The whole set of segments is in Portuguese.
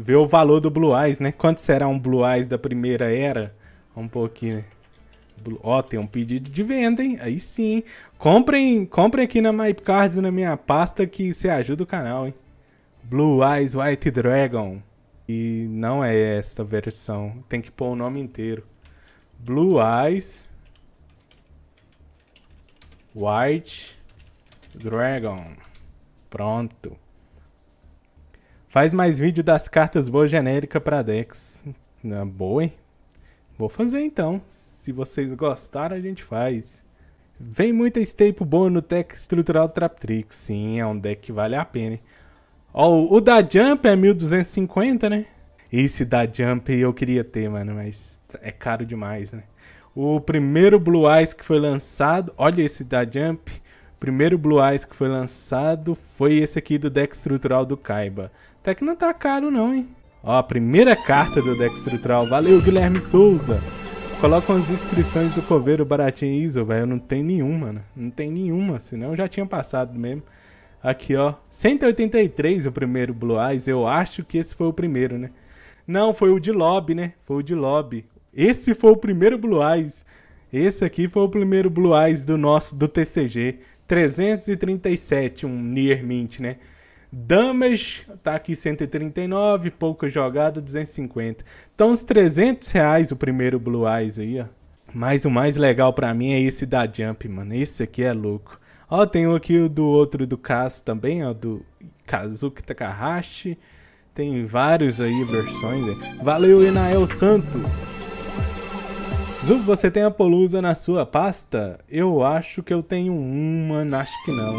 ver o valor do Blue Eyes, né? Quanto será um Blue Eyes da primeira era? Um pouquinho, né? Ó, oh, tem um pedido de venda, hein? Aí sim. Comprem, comprem aqui na My Cards, na minha pasta, que você ajuda o canal, hein? Blue Eyes White Dragon. E não é esta versão. Tem que pôr o nome inteiro. Blue Eyes White Dragon. Pronto. Faz mais vídeo das cartas boa genérica pra Dex. Na boa, hein? Vou fazer então. Se vocês gostaram, a gente faz. Vem muita staple boa no deck estrutural do Traptrix. Sim, é um deck que vale a pena, hein? Ó, o da Jump é 1250, né? Esse da Jump eu queria ter, mano, mas é caro demais, né? O primeiro Blue Eyes que foi lançado, olha esse da Jump. O primeiro Blue Eyes que foi lançado foi esse aqui do deck estrutural do Kaiba. Até que não tá caro não, hein? Ó, a primeira carta do deck estrutural. Valeu, Guilherme Souza. Coloca as inscrições do coveiro baratinho ISO, velho. Não tem nenhuma, Não tem nenhuma, senão eu já tinha passado mesmo. Aqui, ó. 183 o primeiro Blue Eyes. Eu acho que esse foi o primeiro, né? Não, foi o de lobby, né? Foi o de lobby. Esse foi o primeiro Blue Eyes. Esse aqui foi o primeiro Blue Eyes do nosso, do TCG. 337, um Near Mint, né? Damas tá aqui 139, pouco jogado 250. Então uns 300 reais o primeiro Blue Eyes aí, ó. Mas o mais legal para mim é esse da Jump, mano. Esse aqui é louco. Ó, tem aqui o do outro do caso também, ó, do Kazuki Takahashi. Tem vários aí versões. Né? Valeu, Inael Santos! Zup, você tem a Polusa na sua pasta? Eu acho que eu tenho uma, acho que não.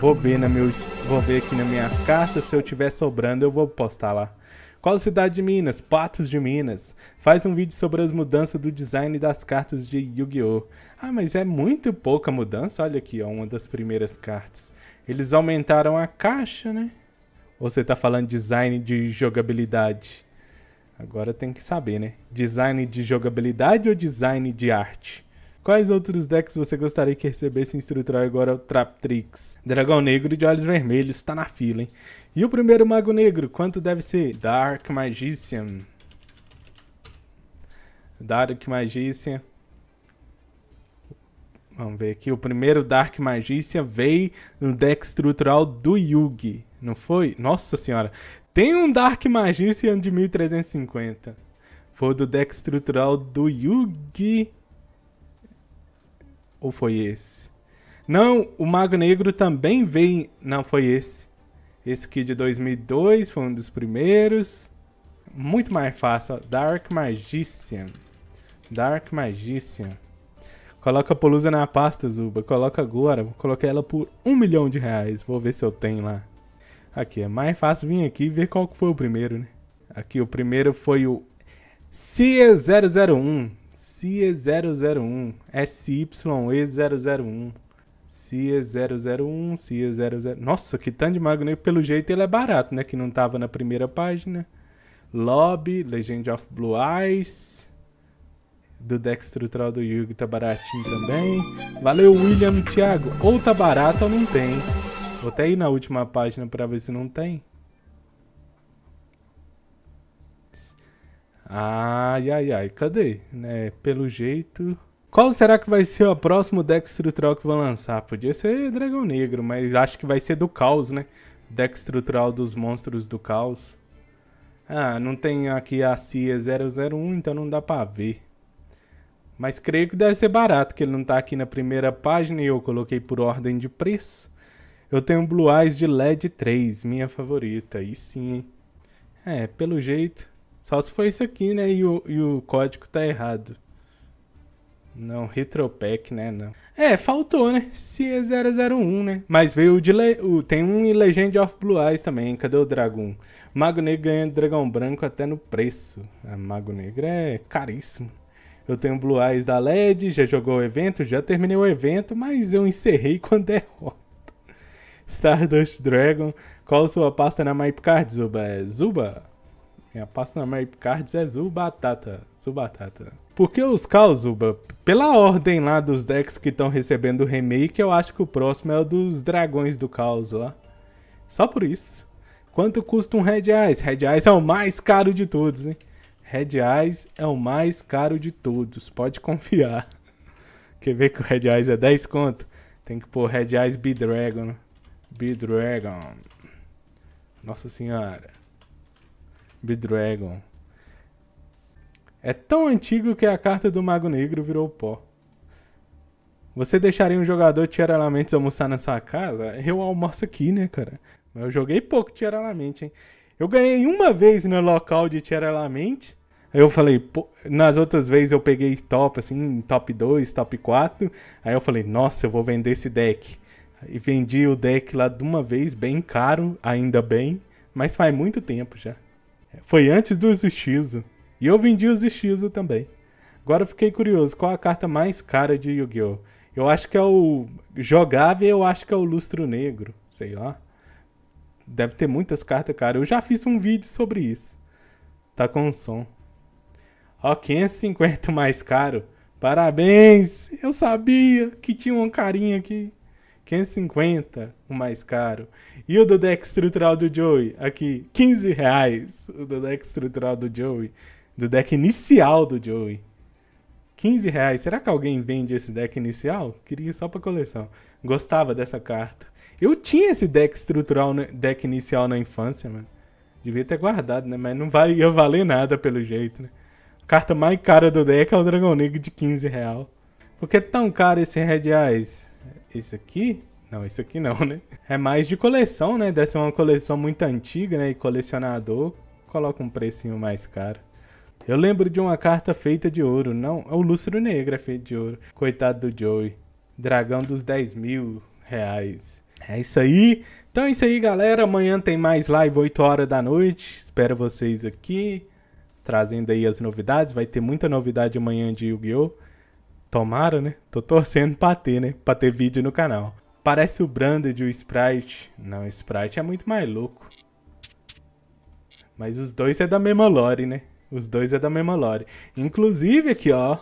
Vou ver, na meus, vou ver aqui nas minhas cartas, se eu tiver sobrando eu vou postar lá. Qual cidade de Minas? Patos de Minas. Faz um vídeo sobre as mudanças do design das cartas de Yu-Gi-Oh! Ah, mas é muito pouca mudança. Olha aqui, ó, uma das primeiras cartas. Eles aumentaram a caixa, né? Ou você tá falando design de jogabilidade? Agora tem que saber, né? Design de jogabilidade ou design de arte? Quais outros decks você gostaria que recebesse um instrutor agora? O Traptrix. Dragão Negro de Olhos Vermelhos está na fila, hein? E o primeiro Mago Negro, quanto deve ser? Dark Magician. Dark Magician. Vamos ver aqui. O primeiro Dark Magician veio no deck estrutural do Yugi. Não foi? Nossa senhora. Tem um Dark Magician de 1350. Foi do deck estrutural do Yugi. Ou foi esse? Não, o Mago Negro também veio. Não, foi esse. Esse aqui de 2002 foi um dos primeiros. Muito mais fácil, ó. Dark Magician. Dark Magician. Coloca a Polusa na pasta, Zuba. Coloca agora. Vou colocar ela por um milhão de reais. Vou ver se eu tenho lá. Aqui, é mais fácil vir aqui e ver qual que foi o primeiro, né? Aqui, o primeiro foi o CIA001. CIE001, SYE001, CIE001, CIE00... Nossa, que tanto de magno. Pelo jeito ele é barato, né? Que não tava na primeira página. Lobby, Legend of Blue Eyes... Do deck estrutural do Yugi tá baratinho também. Valeu, William Thiago. Ou tá barato ou não tem. Vou até ir na última página pra ver se não tem. Ai, ai, ai, cadê? Né, pelo jeito... Qual será que vai ser o próximo deck estrutural que vão lançar? Podia ser Dragão Negro, mas acho que vai ser do Caos, né? Deck estrutural dos Monstros do Caos. Ah, não tem aqui a CIA 001, então não dá pra ver. Mas creio que deve ser barato, que ele não tá aqui na primeira página e eu coloquei por ordem de preço. Eu tenho Blue Eyes de LED 3, minha favorita. E sim, hein? É, pelo jeito, só se foi isso aqui, né? E o, e o código tá errado. Não, Retropack, né? Não. É, faltou, né? Se é 001, né? Mas veio o de. Le... O... Tem um em Legend of Blue Eyes também. Cadê o Dragão? Mago Negro ganha Dragão Branco até no preço. A ah, Mago Negro é caríssimo. Eu tenho Blue Eyes da LED, já jogou o evento, já terminei o evento, mas eu encerrei quando derrota. Stardust Dragon. Qual sua pasta na MyCard, Zuba? É Zuba? a é, passa na Mary Cards é Zubatata. Zubatata. Porque os Zuba? pela ordem lá dos decks que estão recebendo o remake, eu acho que o próximo é o dos dragões do caos lá. Só por isso. Quanto custa um Red Eyes? Red Eyes é o mais caro de todos, hein? Red Eyes é o mais caro de todos, pode confiar. Quer ver que o Red Eyes é 10 conto? Tem que pôr Red Eyes B-Dragon. B-Dragon. Nossa senhora. Bedragon. É tão antigo que a carta do Mago Negro virou pó. Você deixaria um jogador Tiara Lamentes almoçar na sua casa? Eu almoço aqui, né, cara? Mas eu joguei pouco Tiara Lamente, hein? Eu ganhei uma vez no local de Tiara Lamente. Aí eu falei, pô, nas outras vezes eu peguei top, assim, top 2, top 4. Aí eu falei, nossa, eu vou vender esse deck. E vendi o deck lá de uma vez, bem caro, ainda bem. Mas faz muito tempo já. Foi antes dos Ishizo. E eu vendi os Ishizo também. Agora eu fiquei curioso, qual a carta mais cara de Yu-Gi-Oh? Eu acho que é o jogável, eu acho que é o Lustro Negro, sei lá. Deve ter muitas cartas, cara. Eu já fiz um vídeo sobre isso. Tá com um som. Ó, 550 mais caro. Parabéns! Eu sabia que tinha um carinha aqui. 550, o mais caro. E o do deck estrutural do Joey, aqui, 15 reais. O do deck estrutural do Joey, do deck inicial do Joey. 15 reais. Será que alguém vende esse deck inicial? Queria só para coleção. Gostava dessa carta. Eu tinha esse deck estrutural, né, deck inicial na infância, mano. Devia ter guardado, né? Mas não vai, ia valer nada pelo jeito, né? A carta mais cara do deck é o Dragão Negro de 15 real. Por que é tão caro esse Red Eyes? É, esse aqui. Não, esse aqui não, né? É mais de coleção, né? Deve ser uma coleção muito antiga, né? E colecionador coloca um precinho mais caro. Eu lembro de uma carta feita de ouro. Não, é o Lúcio negro é feito de ouro. Coitado do Joey. Dragão dos 10 mil reais. É isso aí. Então é isso aí, galera. Amanhã tem mais live, 8 horas da noite. Espero vocês aqui. Trazendo aí as novidades. Vai ter muita novidade amanhã de Yu-Gi-Oh! Tomara, né? Tô torcendo pra ter, né? Pra ter vídeo no canal. Parece o Branded e o Sprite. Não, o Sprite é muito mais louco. Mas os dois é da mesma lore, né? Os dois é da mesma lore. Inclusive aqui, ó.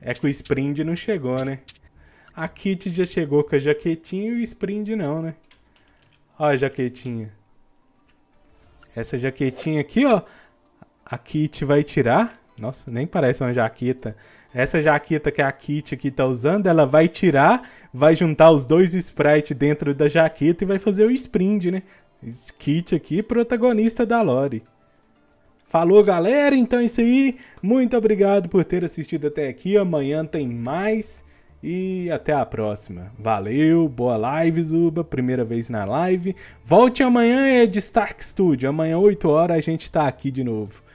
É que o Sprint não chegou, né? A Kit já chegou com a jaquetinha e o Sprint não, né? Ó a jaquetinha. Essa jaquetinha aqui, ó. A Kit vai tirar. Nossa, nem parece uma jaqueta. Essa jaqueta que a Kit aqui tá usando, ela vai tirar, vai juntar os dois sprites dentro da jaqueta e vai fazer o sprint, né? Kit aqui, protagonista da Lore. Falou, galera. Então é isso aí. Muito obrigado por ter assistido até aqui. Amanhã tem mais. E até a próxima. Valeu, boa live, Zuba. Primeira vez na live. Volte amanhã, é Stark Studio. Amanhã, 8 horas, a gente tá aqui de novo.